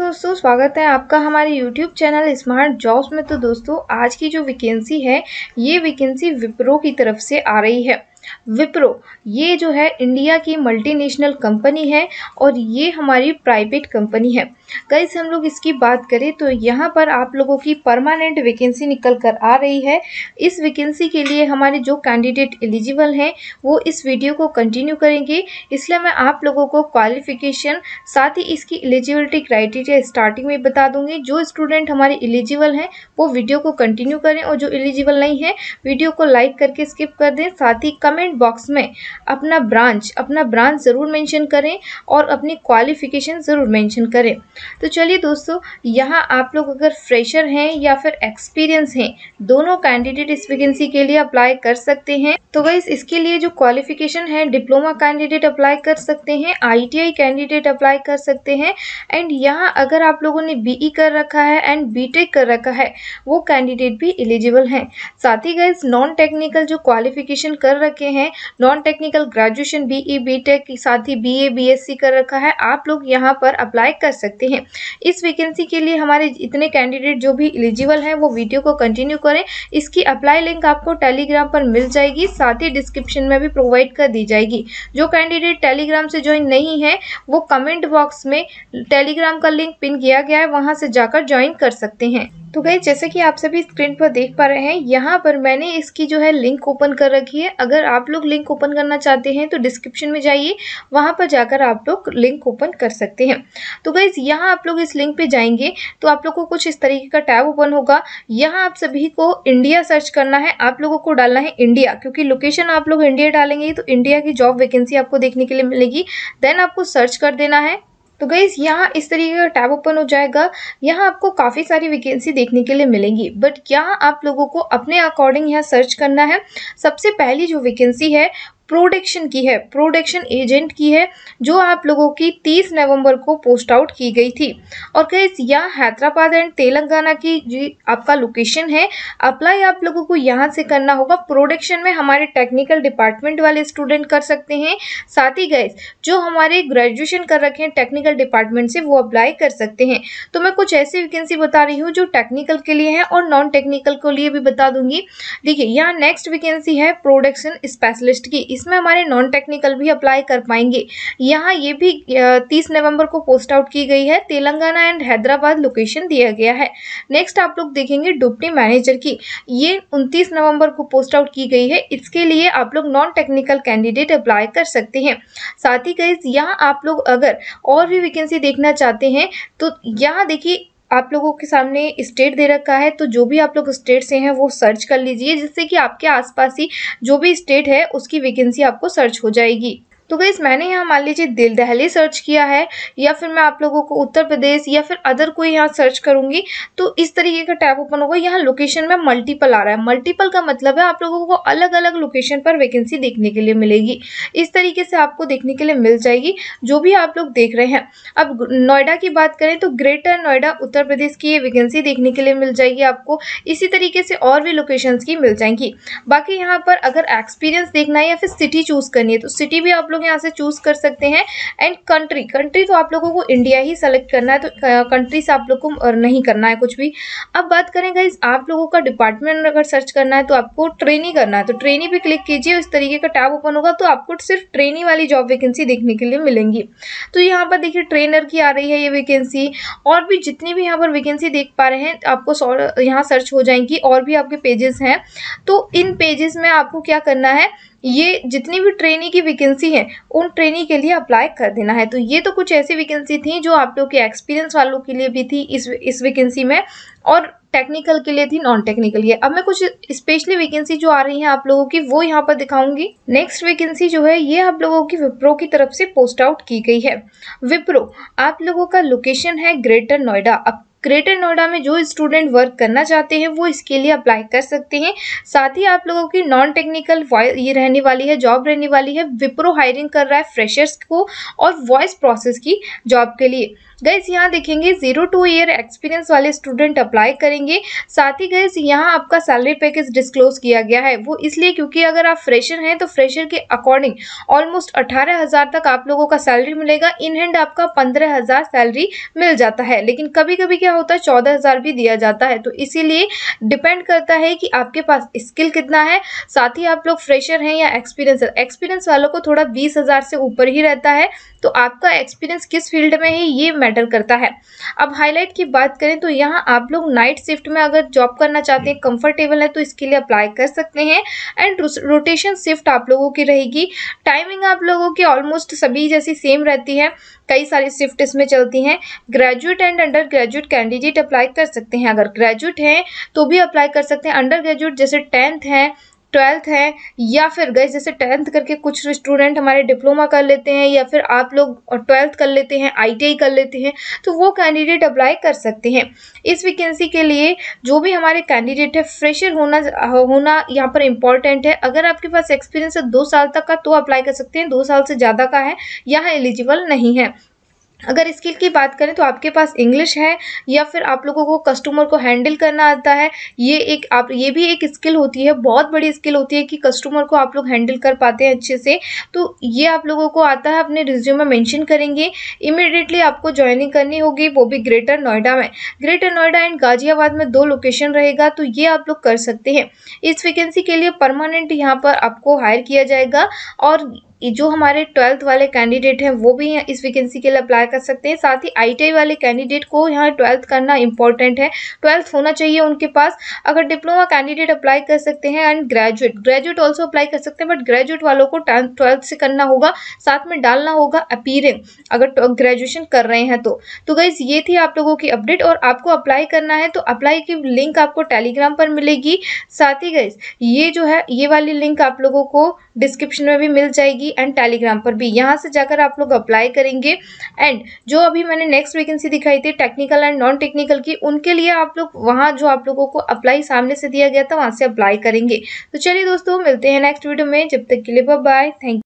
दोस्तों स्वागत है आपका हमारे YouTube चैनल स्मार्ट जॉब्स में तो दोस्तों आज की जो वैकेंसी है ये वैकेंसी विप्रो की तरफ से आ रही है विप्रो ये जो है इंडिया की मल्टीनेशनल कंपनी है और ये हमारी प्राइवेट कंपनी है गाइस हम लोग इसकी बात करें तो यहाँ पर आप लोगों की परमानेंट वैकेंसी निकल कर आ रही है इस वैकेंसी के लिए हमारे जो कैंडिडेट एलिजिबल हैं वो इस वीडियो को कंटिन्यू करेंगे इसलिए मैं आप लोगों को क्वालिफिकेशन साथ ही इसकी एलिजिबिलिटी क्राइटेरिया स्टार्टिंग में बता दूंगी जो स्टूडेंट हमारे एलिजिबल हैं वो वीडियो को कंटिन्यू करें और जो एलिजिबल नहीं है वीडियो को लाइक करके स्किप कर दें साथ ही कमेंट बॉक्स में अपना ब्रांच अपना ब्रांच ज़रूर मैंशन करें और अपनी क्वालिफिकेशन ज़रूर मैंशन करें तो चलिए दोस्तों यहाँ आप लोग अगर फ्रेशर हैं या फिर एक्सपीरियंस हैं दोनों कैंडिडेट इस वैकेंसी के लिए अप्लाई कर सकते हैं तो वही इसके लिए जो क्वालिफिकेशन है डिप्लोमा कैंडिडेट अप्लाई कर सकते हैं आईटीआई कैंडिडेट अप्लाई कर सकते हैं एंड यहाँ अगर आप लोगों ने बीई e कर रखा है एंड बी कर रखा है वो कैंडिडेट भी एलिजिबल हैं साथ ही गैस नॉन टेक्निकल जो क्वालिफिकेशन कर रखे हैं non technical graduation B tech साथ ही बी ए कर रखा है आप लोग यहाँ पर अप्लाई कर सकते हैं हैं इस वैकेंसी के लिए हमारे इतने कैंडिडेट जो भी एलिजिबल हैं वो वीडियो को कंटिन्यू करें इसकी अप्लाई लिंक आपको टेलीग्राम पर मिल जाएगी साथ ही डिस्क्रिप्शन में भी प्रोवाइड कर दी जाएगी जो कैंडिडेट टेलीग्राम से ज्वाइन नहीं है वो कमेंट बॉक्स में टेलीग्राम का लिंक पिन किया गया है वहाँ से जाकर ज्वाइन कर सकते हैं तो गई जैसे कि आप सभी स्क्रीन पर देख पा रहे हैं यहाँ पर मैंने इसकी जो है लिंक ओपन कर रखी है अगर आप लोग लिंक ओपन करना चाहते हैं तो डिस्क्रिप्शन में जाइए वहाँ पर जाकर आप लोग लिंक ओपन कर सकते हैं तो गई यहाँ आप लोग इस लिंक पर जाएंगे तो आप लोग को कुछ इस तरीके का टैब ओपन होगा यहाँ आप सभी को इंडिया सर्च करना है आप लोगों को डालना है इंडिया क्योंकि लोकेशन आप लोग इंडिया डालेंगे तो इंडिया की जॉब वैकेंसी आपको देखने के लिए मिलेगी देन आपको सर्च कर देना है तो गईज यहाँ इस तरीके का टैब ओपन हो जाएगा यहाँ आपको काफ़ी सारी वैकेंसी देखने के लिए मिलेंगी बट यहाँ आप लोगों को अपने अकॉर्डिंग यहाँ सर्च करना है सबसे पहली जो वैकेंसी है प्रोडक्शन की है प्रोडक्शन एजेंट की है जो आप लोगों की 30 नवंबर को पोस्ट आउट की गई थी और गैस यहाँ हैदराबाद एंड तेलंगाना की जी आपका लोकेशन है अप्लाई आप लोगों को यहाँ से करना होगा प्रोडक्शन में हमारे टेक्निकल डिपार्टमेंट वाले स्टूडेंट कर सकते हैं साथ ही गैस जो हमारे ग्रेजुएशन कर रखे हैं टेक्निकल डिपार्टमेंट से वो अप्लाई कर सकते हैं तो मैं कुछ ऐसी वैकेंसी बता रही हूँ जो टेक्निकल के लिए है और नॉन टेक्निकल के लिए भी बता दूंगी देखिए यहाँ नेक्स्ट वैकेंसी है प्रोडक्शन स्पेशलिस्ट की इसमें हमारे नॉन टेक्निकल भी अप्लाई कर पाएंगे यहाँ ये भी तीस नवंबर को पोस्ट आउट की गई है तेलंगाना एंड हैदराबाद लोकेशन दिया गया है नेक्स्ट आप लोग देखेंगे डिप्टी मैनेजर की ये उनतीस नवंबर को पोस्ट आउट की गई है इसके लिए आप लोग नॉन टेक्निकल कैंडिडेट अप्लाई कर सकते हैं साथ ही गई यहाँ आप लोग अगर और भी वैकेंसी देखना चाहते हैं तो यहाँ देखिए आप लोगों के सामने स्टेट दे रखा है तो जो भी आप लोग स्टेट से हैं वो सर्च कर लीजिए जिससे कि आपके आसपास ही जो भी स्टेट है उसकी वैकेंसी आपको सर्च हो जाएगी तो गई मैंने यहाँ मान लीजिए दिल दहली सर्च किया है या फिर मैं आप लोगों को उत्तर प्रदेश या फिर अदर कोई यहाँ सर्च करूँगी तो इस तरीके का टैप ओपन होगा यहाँ लोकेशन में मल्टीपल आ रहा है मल्टीपल का मतलब है आप लोगों को अलग अलग लोकेशन पर वैकेंसी देखने के लिए मिलेगी इस तरीके से आपको देखने के लिए मिल जाएगी जो भी आप लोग देख रहे हैं अब नोएडा की बात करें तो ग्रेटर नोएडा उत्तर प्रदेश की ये वैकेंसी देखने के लिए मिल जाएगी आपको इसी तरीके से और भी लोकेशंस की मिल जाएंगी बाकी यहाँ पर अगर एक्सपीरियंस देखना है या फिर सिटी चूज़ करनी है तो सिटी भी आप लोग लोग यहाँ से चूज कर सकते हैं एंड कंट्री कंट्री तो आप लोगों को इंडिया ही सेलेक्ट करना है तो कंट्री से आप लोग को नहीं करना है कुछ भी अब बात करें गाइज आप लोगों का डिपार्टमेंट अगर सर्च करना है तो आपको ट्रेनिंग करना है तो ट्रेनिंग भी क्लिक कीजिए इस तरीके का टैब ओपन होगा तो आपको सिर्फ ट्रेनिंग वाली जॉब वैकेंसी देखने के लिए मिलेंगी तो यहाँ पर देखिए ट्रेनर की आ रही है ये वैकेंसी और भी जितनी भी यहाँ पर वैकेंसी देख पा रहे हैं आपको यहाँ सर्च हो जाएंगी और भी आपके पेजेस हैं तो इन पेजेस में आपको क्या करना है ये जितनी भी ट्रेनी की वैकेंसी है उन ट्रेनी के लिए अप्लाई कर देना है तो ये तो कुछ ऐसी वैकेंसी थी जो आप लोग के एक्सपीरियंस वालों के लिए भी थी इस इस वैकेंसी में और टेक्निकल के लिए थी नॉन टेक्निकल ये अब मैं कुछ स्पेशली वैकेंसी जो आ रही है आप लोगों की वो यहाँ पर दिखाऊंगी नेक्स्ट वैकेंसी जो है ये आप लोगों की विप्रो की तरफ से पोस्ट आउट की गई है विप्रो आप लोगों का लोकेशन है ग्रेटर नोएडा अब ग्रेटर नोएडा में जो स्टूडेंट वर्क करना चाहते हैं वो इसके लिए अप्लाई कर सकते हैं साथ ही आप लोगों की नॉन टेक्निकल ये रहने वाली है जॉब रहने वाली है विप्रो हायरिंग कर रहा है फ्रेशर्स को और वॉइस प्रोसेस की जॉब के लिए गैस यहाँ देखेंगे जीरो टू ईयर एक्सपीरियंस वाले स्टूडेंट अप्लाई करेंगे साथ ही गैस यहाँ आपका सैलरी पैकेज डिस्क्लोज किया गया है वो इसलिए क्योंकि अगर आप फ्रेशर हैं तो फ्रेशर के अकॉर्डिंग ऑलमोस्ट अठारह हज़ार तक आप लोगों का सैलरी मिलेगा इन हैंड आपका पंद्रह हज़ार सैलरी मिल जाता है लेकिन कभी कभी क्या क्या होता है चौदह हज़ार भी दिया जाता है तो इसीलिए डिपेंड करता है कि आपके पास स्किल कितना है साथ ही आप लोग फ्रेशर हैं या एक्सपीरियंस एक्सपीरियंस वालों को थोड़ा बीस हज़ार से ऊपर ही रहता है तो आपका एक्सपीरियंस किस फील्ड में है ये मैटर करता है अब हाईलाइट की बात करें तो यहाँ आप लोग नाइट शिफ्ट में अगर जॉब करना चाहते हैं कंफर्टेबल है तो इसके लिए अप्लाई कर सकते हैं एंड रोटेशन शिफ्ट आप लोगों की रहेगी टाइमिंग आप लोगों की ऑलमोस्ट सभी जैसी सेम रहती है कई सारी शिफ्ट इसमें चलती हैं graduate and undergraduate candidate apply कर सकते हैं अगर ग्रेजुएट हैं तो भी अप्लाई कर सकते हैं अंडर ग्रेजुएट जैसे टेंथ हैं ट्वेल्थ है या फिर गए जैसे टेंथ करके कुछ स्टूडेंट हमारे डिप्लोमा कर लेते हैं या फिर आप लोग ट्वेल्थ कर लेते हैं आईटीआई कर लेते हैं तो वो कैंडिडेट अप्लाई कर सकते हैं इस वैकेंसी के लिए जो भी हमारे कैंडिडेट है फ्रेशर होना होना यहाँ पर इम्पॉर्टेंट है अगर आपके पास एक्सपीरियंस है दो साल तक का तो अप्लाई कर सकते हैं दो साल से ज़्यादा का है यहाँ एलिजिबल नहीं है अगर स्किल की बात करें तो आपके पास इंग्लिश है या फिर आप लोगों को कस्टमर को हैंडल करना आता है ये एक आप ये भी एक स्किल होती है बहुत बड़ी स्किल होती है कि कस्टमर को आप लोग हैंडल कर पाते हैं अच्छे से तो ये आप लोगों को आता है अपने रिज्यूम में मेंशन करेंगे इमिडिएटली आपको ज्वाइनिंग करनी होगी वो भी ग्रेटर नोएडा में ग्रेटर नोएडा एंड गाजियाबाद में दो लोकेशन रहेगा तो ये आप लोग कर सकते हैं इस वैकेंसी के लिए परमानेंट यहाँ पर आपको हायर किया जाएगा और जो हमारे ट्वेल्थ वाले कैंडिडेट हैं वो भी इस वैकेंसी के लिए अप्लाई कर सकते हैं साथ ही आई वाले कैंडिडेट को यहाँ ट्वेल्थ करना इंपॉर्टेंट है ट्वेल्थ होना चाहिए उनके पास अगर डिप्लोमा कैंडिडेट अप्लाई कर सकते हैं and graduate graduate also apply कर सकते हैं बट ग्रेजुएट वालों को ट्वेल्थ से करना होगा साथ में डालना होगा अपीरिंग अगर ग्रेजुएशन कर रहे हैं तो तो गाइज ये थी आप लोगों की अपडेट और आपको अप्लाई करना है तो अप्लाई की लिंक आपको टेलीग्राम पर मिलेगी साथ ही गाइज ये जो है ये वाली लिंक आप लोगों को डिस्क्रिप्शन में भी मिल जाएगी एंड टेलीग्राम पर भी यहाँ से जाकर आप लोग अप्लाई करेंगे एंड जो अभी मैंने नेक्स्ट वैकेंसी दिखाई थी टेक्निकल एंड नॉन टेक्निकल की उनके लिए आप लोग वहाँ जो आप लोगों को अप्लाई सामने से दिया गया था वहाँ से अप्लाई करेंगे तो चलिए दोस्तों मिलते हैं नेक्स्ट वीडियो में जब तक के लिए बाय थैंक